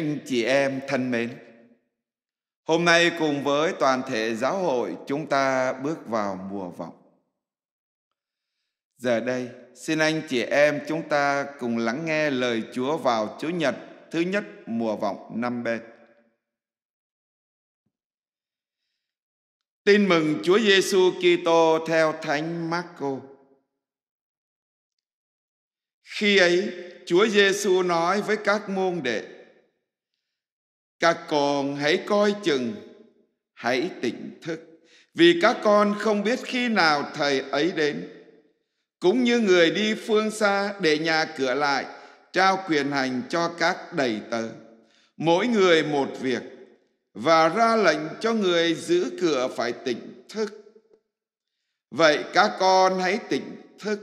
anh chị em thân mến hôm nay cùng với toàn thể giáo hội chúng ta bước vào mùa vọng giờ đây xin anh chị em chúng ta cùng lắng nghe lời chúa vào chủ nhật thứ nhất mùa vọng năm b Tin mừng Chúa Giêsu Kitô theo Thánh Marco. Khi ấy, Chúa Giêsu nói với các môn đệ: các con hãy coi chừng hãy tỉnh thức vì các con không biết khi nào thầy ấy đến cũng như người đi phương xa để nhà cửa lại trao quyền hành cho các đầy tớ mỗi người một việc và ra lệnh cho người giữ cửa phải tỉnh thức vậy các con hãy tỉnh thức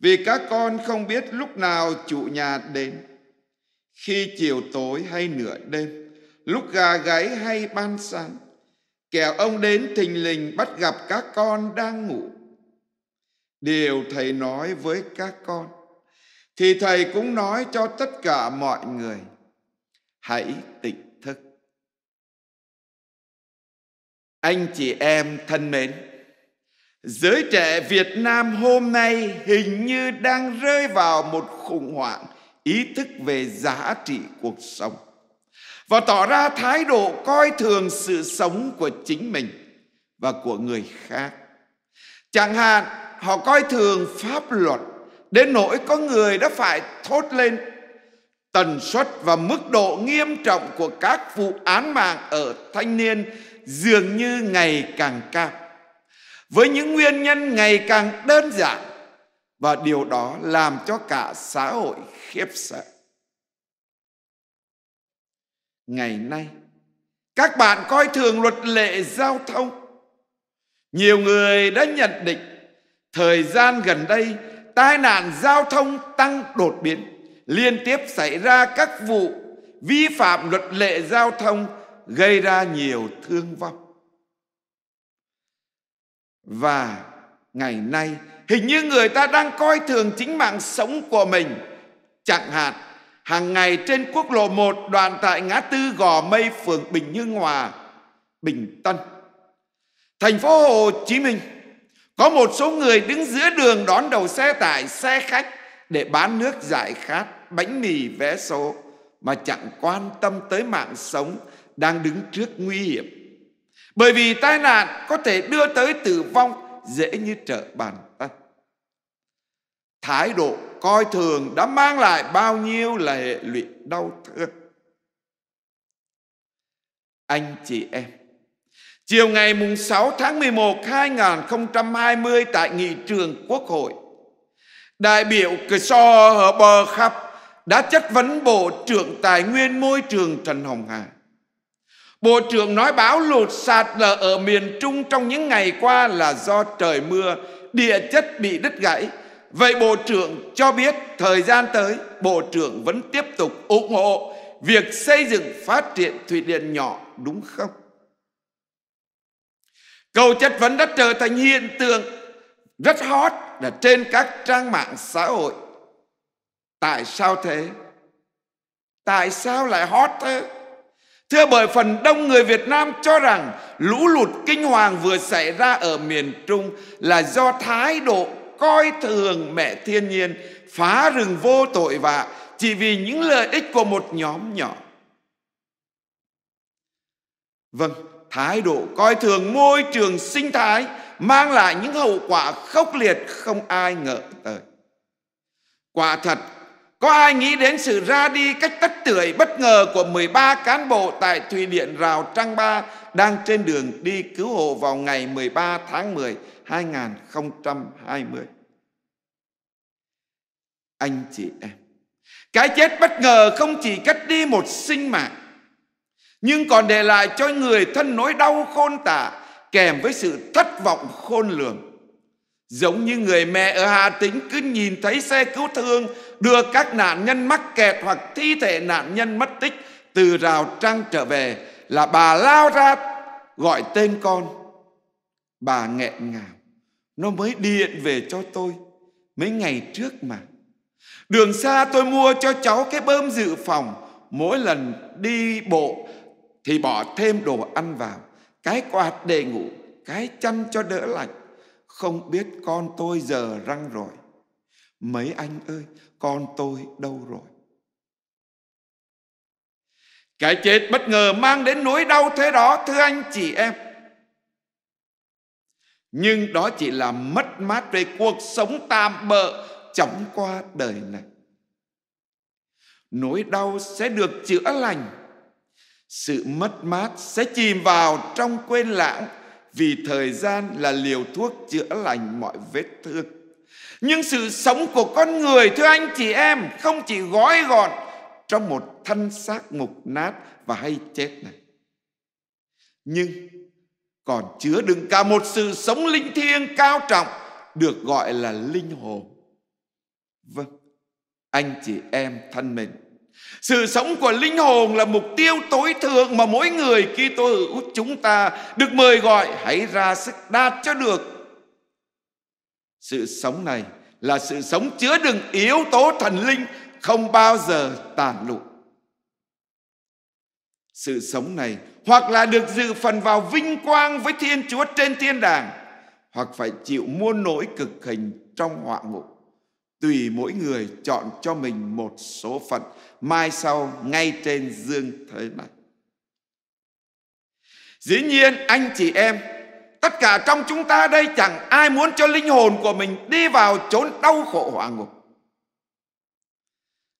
vì các con không biết lúc nào chủ nhà đến khi chiều tối hay nửa đêm lúc gà gáy hay ban sáng kẻ ông đến thình lình bắt gặp các con đang ngủ điều thầy nói với các con thì thầy cũng nói cho tất cả mọi người hãy tỉnh thức anh chị em thân mến giới trẻ việt nam hôm nay hình như đang rơi vào một khủng hoảng ý thức về giá trị cuộc sống và tỏ ra thái độ coi thường sự sống của chính mình và của người khác. Chẳng hạn, họ coi thường pháp luật đến nỗi có người đã phải thốt lên tần suất và mức độ nghiêm trọng của các vụ án mạng ở thanh niên dường như ngày càng cao với những nguyên nhân ngày càng đơn giản và điều đó làm cho cả xã hội khiếp sợ ngày nay các bạn coi thường luật lệ giao thông nhiều người đã nhận định thời gian gần đây tai nạn giao thông tăng đột biến liên tiếp xảy ra các vụ vi phạm luật lệ giao thông gây ra nhiều thương vong và ngày nay hình như người ta đang coi thường chính mạng sống của mình chẳng hạn hàng ngày trên quốc lộ 1 đoạn tại ngã tư Gò Mây phường Bình Hưng Hòa, Bình Tân. Thành phố Hồ Chí Minh có một số người đứng giữa đường đón đầu xe tải, xe khách để bán nước giải khát, bánh mì vé số mà chẳng quan tâm tới mạng sống đang đứng trước nguy hiểm. Bởi vì tai nạn có thể đưa tới tử vong dễ như trở bàn tay. Thái độ coi thường đã mang lại bao nhiêu là hệ lụy đau thương. Anh chị em, chiều ngày 6 tháng 11 2020 tại nghị trường Quốc hội, đại biểu Cờ So ở Bờ Khắp đã chất vấn Bộ trưởng Tài nguyên Môi trường Trần Hồng Hà. Bộ trưởng nói báo lụt sạt lở ở miền Trung trong những ngày qua là do trời mưa, địa chất bị đứt gãy, Vậy Bộ trưởng cho biết thời gian tới Bộ trưởng vẫn tiếp tục ủng hộ việc xây dựng phát triển thủy điện nhỏ đúng không? Câu chất vấn đã trở thành hiện tượng rất hot là trên các trang mạng xã hội. Tại sao thế? Tại sao lại hot thế? Thưa bởi phần đông người Việt Nam cho rằng lũ lụt kinh hoàng vừa xảy ra ở miền Trung là do thái độ coi thường mẹ thiên nhiên phá rừng vô tội vạ chỉ vì những lợi ích của một nhóm nhỏ vâng thái độ coi thường môi trường sinh thái mang lại những hậu quả khốc liệt không ai ngờ tới quả thật có ai nghĩ đến sự ra đi cách tất tưởi bất ngờ của 13 cán bộ tại thủy Điện Rào Trăng Ba đang trên đường đi cứu hộ vào ngày 13 tháng 10 2020. Anh chị em, cái chết bất ngờ không chỉ cắt đi một sinh mạng, nhưng còn để lại cho người thân nỗi đau khôn tả kèm với sự thất vọng khôn lường. Giống như người mẹ ở Hà Tĩnh cứ nhìn thấy xe cứu thương đưa các nạn nhân mắc kẹt hoặc thi thể nạn nhân mất tích từ rào trăng trở về là bà lao ra gọi tên con. Bà nghẹn ngào nó mới điện về cho tôi mấy ngày trước mà đường xa tôi mua cho cháu cái bơm dự phòng mỗi lần đi bộ thì bỏ thêm đồ ăn vào cái quạt để ngủ cái chăn cho đỡ lạnh không biết con tôi giờ răng rồi mấy anh ơi con tôi đâu rồi cái chết bất ngờ mang đến nỗi đau thế đó thưa anh chị em nhưng đó chỉ là mất mát về cuộc sống tạm bợ chóng qua đời này nỗi đau sẽ được chữa lành sự mất mát sẽ chìm vào trong quên lãng vì thời gian là liều thuốc chữa lành mọi vết thương nhưng sự sống của con người thưa anh chị em không chỉ gói gọn trong một thân xác mục nát và hay chết này nhưng còn chứa đựng cả một sự sống linh thiêng cao trọng được gọi là linh hồn. Vâng, anh chị em thân mến, sự sống của linh hồn là mục tiêu tối thượng mà mỗi người khi tôi hữu chúng ta được mời gọi hãy ra sức đạt cho được. Sự sống này là sự sống chứa đựng yếu tố thần linh không bao giờ tàn lụi sự sống này hoặc là được dự phần vào vinh quang với Thiên Chúa trên thiên đàng hoặc phải chịu muôn nỗi cực hình trong họa ngục tùy mỗi người chọn cho mình một số phận mai sau ngay trên dương thế này dĩ nhiên anh chị em tất cả trong chúng ta đây chẳng ai muốn cho linh hồn của mình đi vào chốn đau khổ hỏa ngục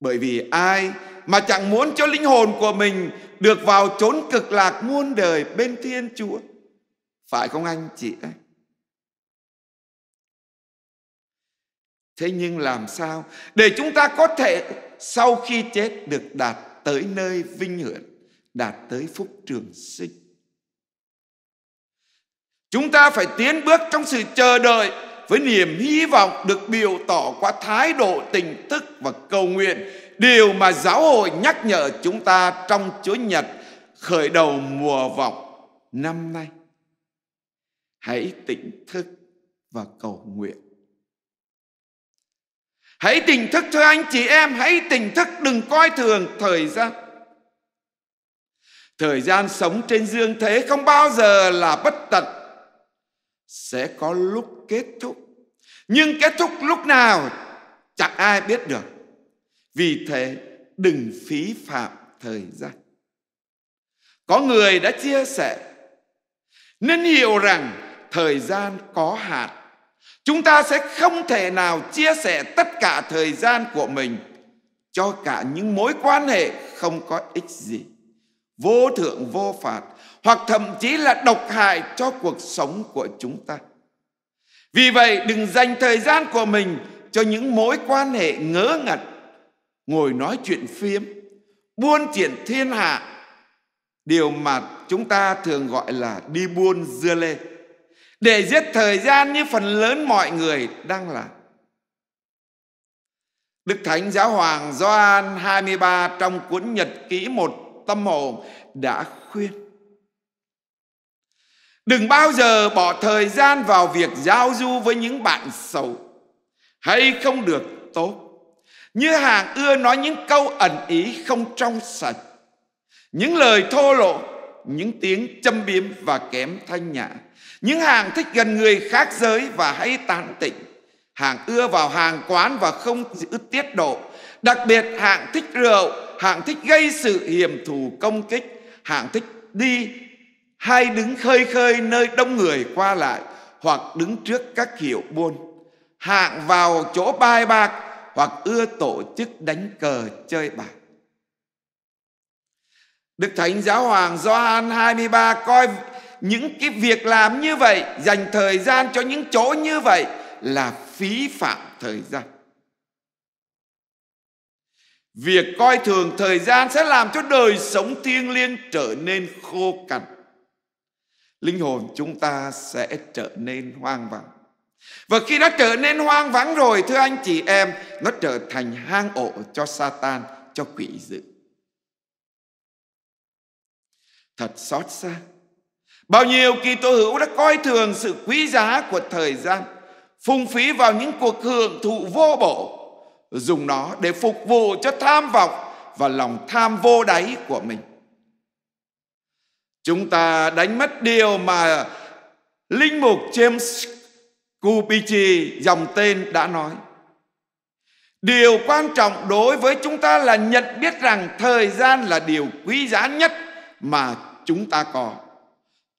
bởi vì ai mà chẳng muốn cho linh hồn của mình được vào chốn cực lạc muôn đời bên Thiên Chúa. Phải không anh chị ấy? Thế nhưng làm sao để chúng ta có thể sau khi chết được đạt tới nơi vinh hiển, đạt tới phúc trường sinh. Chúng ta phải tiến bước trong sự chờ đợi với niềm hy vọng được biểu tỏ qua thái độ tình thức và cầu nguyện, điều mà giáo hội nhắc nhở chúng ta trong Chúa Nhật khởi đầu mùa vọng năm nay. Hãy tỉnh thức và cầu nguyện. Hãy tỉnh thức thưa anh chị em, hãy tỉnh thức đừng coi thường thời gian. Thời gian sống trên dương thế không bao giờ là bất tận sẽ có lúc kết thúc nhưng kết thúc lúc nào chẳng ai biết được vì thế đừng phí phạm thời gian có người đã chia sẻ nên hiểu rằng thời gian có hạn chúng ta sẽ không thể nào chia sẻ tất cả thời gian của mình cho cả những mối quan hệ không có ích gì vô thượng vô phạt hoặc thậm chí là độc hại cho cuộc sống của chúng ta. Vì vậy đừng dành thời gian của mình cho những mối quan hệ ngớ ngẩn, ngồi nói chuyện phiếm, buôn chuyện thiên hạ, điều mà chúng ta thường gọi là đi buôn dưa lê, để giết thời gian như phần lớn mọi người đang làm. Đức Thánh Giáo Hoàng Gioan 23 trong cuốn nhật ký một tâm hồn đã khuyên Đừng bao giờ bỏ thời gian vào việc giao du với những bạn xấu hay không được tốt. Như hàng ưa nói những câu ẩn ý không trong sạch, những lời thô lỗ, những tiếng châm biếm và kém thanh nhã. Những hàng thích gần người khác giới và hay tán tỉnh. Hàng ưa vào hàng quán và không giữ tiết độ. Đặc biệt hạng thích rượu, hạng thích gây sự hiểm thù công kích, hạng thích đi hay đứng khơi khơi nơi đông người qua lại hoặc đứng trước các hiệu buôn hạng vào chỗ bài bạc hoặc ưa tổ chức đánh cờ chơi bạc Đức Thánh Giáo Hoàng Gioan 23 coi những cái việc làm như vậy dành thời gian cho những chỗ như vậy là phí phạm thời gian việc coi thường thời gian sẽ làm cho đời sống thiêng liêng trở nên khô cằn linh hồn chúng ta sẽ trở nên hoang vắng và khi đã trở nên hoang vắng rồi thưa anh chị em nó trở thành hang ổ cho Satan cho quỷ dữ thật xót xa bao nhiêu kỳ tô hữu đã coi thường sự quý giá của thời gian phung phí vào những cuộc hưởng thụ vô bổ dùng nó để phục vụ cho tham vọng và lòng tham vô đáy của mình Chúng ta đánh mất điều mà Linh mục James Kupichi dòng tên đã nói. Điều quan trọng đối với chúng ta là nhận biết rằng thời gian là điều quý giá nhất mà chúng ta có.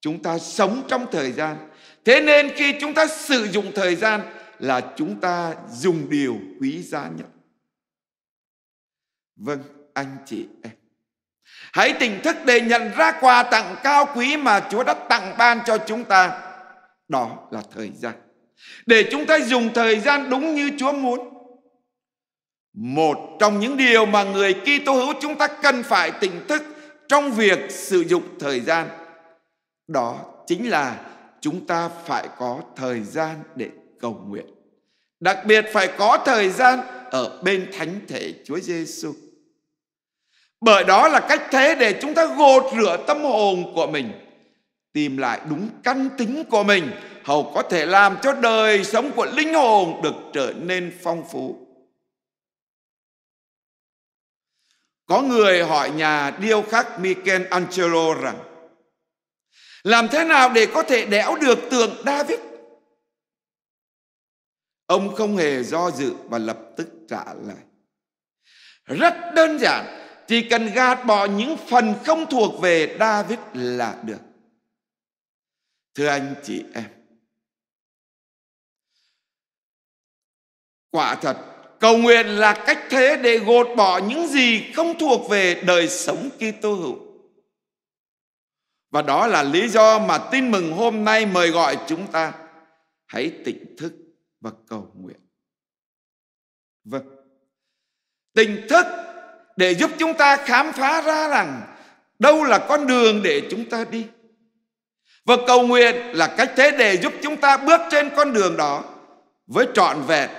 Chúng ta sống trong thời gian. Thế nên khi chúng ta sử dụng thời gian là chúng ta dùng điều quý giá nhất. Vâng, anh chị em. Hãy tỉnh thức để nhận ra quà tặng cao quý mà Chúa đã tặng ban cho chúng ta. Đó là thời gian. Để chúng ta dùng thời gian đúng như Chúa muốn. Một trong những điều mà người Kitô hữu chúng ta cần phải tỉnh thức trong việc sử dụng thời gian đó chính là chúng ta phải có thời gian để cầu nguyện. Đặc biệt phải có thời gian ở bên thánh thể Chúa Giêsu. Bởi đó là cách thế để chúng ta gột rửa tâm hồn của mình Tìm lại đúng căn tính của mình Hầu có thể làm cho đời sống của linh hồn được trở nên phong phú Có người hỏi nhà điêu khắc Michelangelo rằng Làm thế nào để có thể đẽo được tượng David Ông không hề do dự và lập tức trả lời Rất đơn giản chỉ cần gạt bỏ những phần không thuộc về David là được. Thưa anh chị em, quả thật cầu nguyện là cách thế để gột bỏ những gì không thuộc về đời sống Kitô hữu. Và đó là lý do mà tin mừng hôm nay mời gọi chúng ta hãy tỉnh thức và cầu nguyện. Vâng. Tỉnh thức để giúp chúng ta khám phá ra rằng đâu là con đường để chúng ta đi. Và cầu nguyện là cách thế để giúp chúng ta bước trên con đường đó với trọn vẹn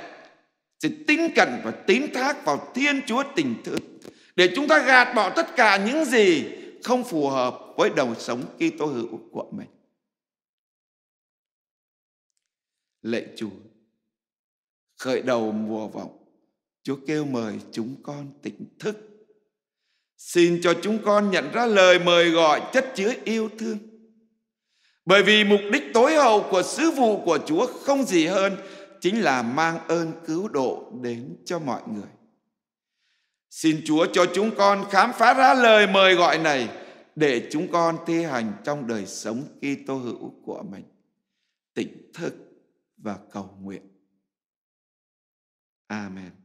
sự tin cẩn và tín thác vào Thiên Chúa tình thương để chúng ta gạt bỏ tất cả những gì không phù hợp với đời sống Kitô hữu của mình. Lạy Chúa, khởi đầu mùa vọng Chúa kêu mời chúng con tỉnh thức. Xin cho chúng con nhận ra lời mời gọi chất chứa yêu thương. Bởi vì mục đích tối hậu của sứ vụ của Chúa không gì hơn chính là mang ơn cứu độ đến cho mọi người. Xin Chúa cho chúng con khám phá ra lời mời gọi này để chúng con thi hành trong đời sống Kitô hữu của mình. Tỉnh thức và cầu nguyện. Amen.